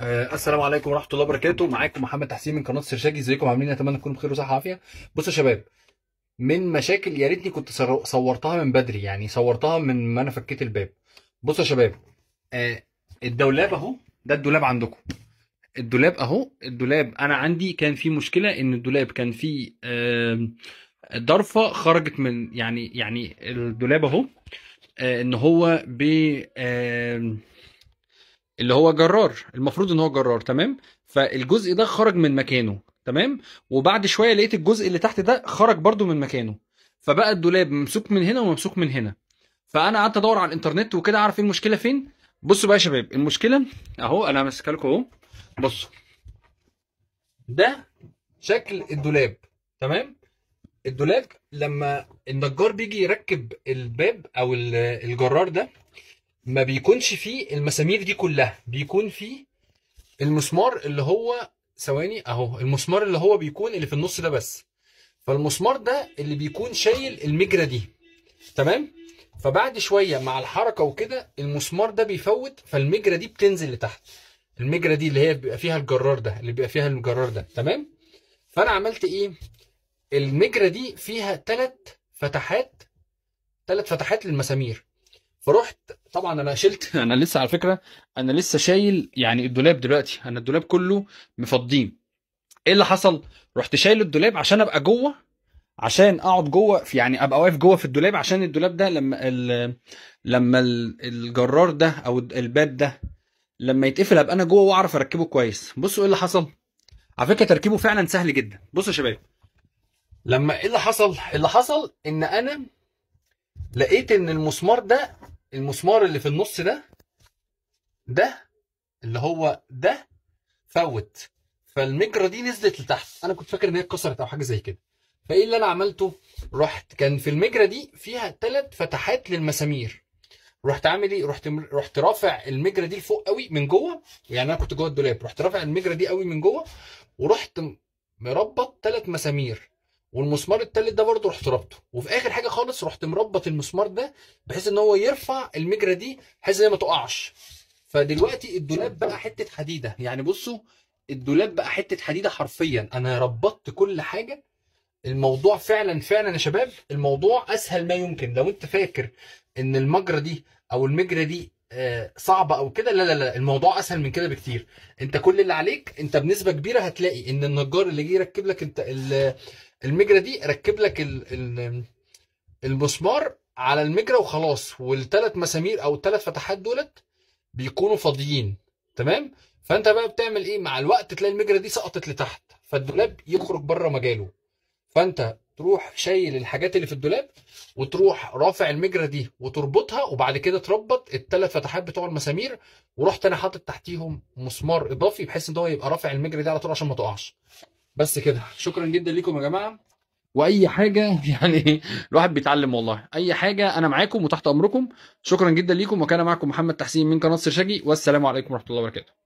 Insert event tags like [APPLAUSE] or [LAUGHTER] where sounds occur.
أه السلام عليكم ورحمه الله وبركاته معاكم محمد تحسين من قناه سرشاجي ازيكم عاملين إيه؟ اتمنى تكونوا بخير وصحه وعافيه بصوا يا شباب من مشاكل يا ريتني كنت صورتها من بدري يعني صورتها من ما انا فكيت الباب بصوا يا شباب آه الدولاب اهو ده الدولاب عندكم الدولاب اهو الدولاب انا عندي كان في مشكله ان الدولاب كان فيه آه ضرفه خرجت من يعني يعني الدولاب اهو آه ان هو ب آه اللي هو جرار المفروض ان هو جرار تمام فالجزء ده خرج من مكانه تمام وبعد شويه لقيت الجزء اللي تحت ده خرج برده من مكانه فبقى الدولاب ممسوك من هنا وممسوك من هنا فانا قعدت ادور على الانترنت وكده اعرف ايه المشكله فين بصوا بقى يا شباب المشكله اهو انا ماسكها لكم اهو بصوا ده شكل الدولاب تمام الدولاب لما النجار بيجي يركب الباب او الجرار ده ما بيكونش فيه المسامير دي كلها بيكون فيه المسمار اللي هو ثواني اهو المسمار اللي هو بيكون اللي في النص ده بس فالمسمار ده اللي بيكون شايل المجرة دي تمام فبعد شوية مع الحركة وكده المسمار ده بيفوت فالمجرة دي بتنزل لتحت المجرة دي اللي هي بيبقى فيها الجرار ده اللي بيبقى فيها الجرار ده تمام فأنا عملت إيه المجرة دي فيها ثلاث فتحات ثلاث فتحات للمسامير فرحت طبعا انا شلت [LAUGHS] انا لسه على فكره انا لسه شايل يعني الدولاب دلوقتي انا الدولاب كله مفضيين ايه اللي حصل رحت شايل الدولاب عشان ابقى جوه عشان اقعد جوه في يعني ابقى واقف جوه في الدولاب عشان الدولاب ده لما الـ لما الجرار ده او الباب ده لما يتقفل ابقى انا جوه واعرف اركبه كويس بصوا ايه اللي حصل على فكره تركيبه فعلا سهل جدا بصوا يا شباب لما ايه اللي حصل اللي حصل ان انا لقيت ان المسمار ده المسمار اللي في النص ده ده اللي هو ده فوت فالمجرة دي نزلت لتحت انا كنت فاكر ان هي اتكسرت او حاجه زي كده فايه اللي انا عملته رحت كان في المجرة دي فيها ثلاث فتحات للمسامير رحت عامل ايه رحت رحت رافع المجرة دي لفوق قوي من جوه يعني انا كنت جوه الدولاب رحت رافع المجرة دي قوي من جوه ورحت مربط ثلاث مسامير والمسمار التالت ده برضه رحت رابطه وفي اخر حاجه خالص رحت مربط المسمار ده بحيث ان هو يرفع المجرى دي بحيث ان هي ما تقعش فدلوقتي الدولاب بقى حته حديده يعني بصوا الدولاب بقى حته حديده حرفيا انا ربطت كل حاجه الموضوع فعلا فعلا يا شباب الموضوع اسهل ما يمكن لو انت فاكر ان المجرى دي او المجرى دي آه، صعبه او كده لا لا لا الموضوع اسهل من كده بكتير انت كل اللي عليك انت بنسبه كبيره هتلاقي ان النجار اللي جه يركب لك انت المجرة دي ركب لك المسمار على المجرة وخلاص والثلاث مسامير او الثلاث فتحات دولت بيكونوا فاضيين تمام فانت بقى بتعمل ايه مع الوقت تلاقي المجرة دي سقطت لتحت فالدولاب يخرج بره مجاله فانت تروح شايل الحاجات اللي في الدولاب وتروح رافع المجرة دي وتربطها وبعد كده تربط الثلاث فتحات بتوع المسامير ورحت انا حاطط تحتيهم مسمار اضافي بحيث ان هو يبقى رافع المجرة دي على طول عشان ما تقعش بس كده شكرا جدا ليكم يا جماعه واي حاجه [LAUGHS] يعني الواحد بيتعلم والله اي حاجه انا معاكم وتحت امركم شكرا جدا ليكم وكان معكم محمد تحسين من قناه سرشاجي والسلام عليكم ورحمه الله وبركاته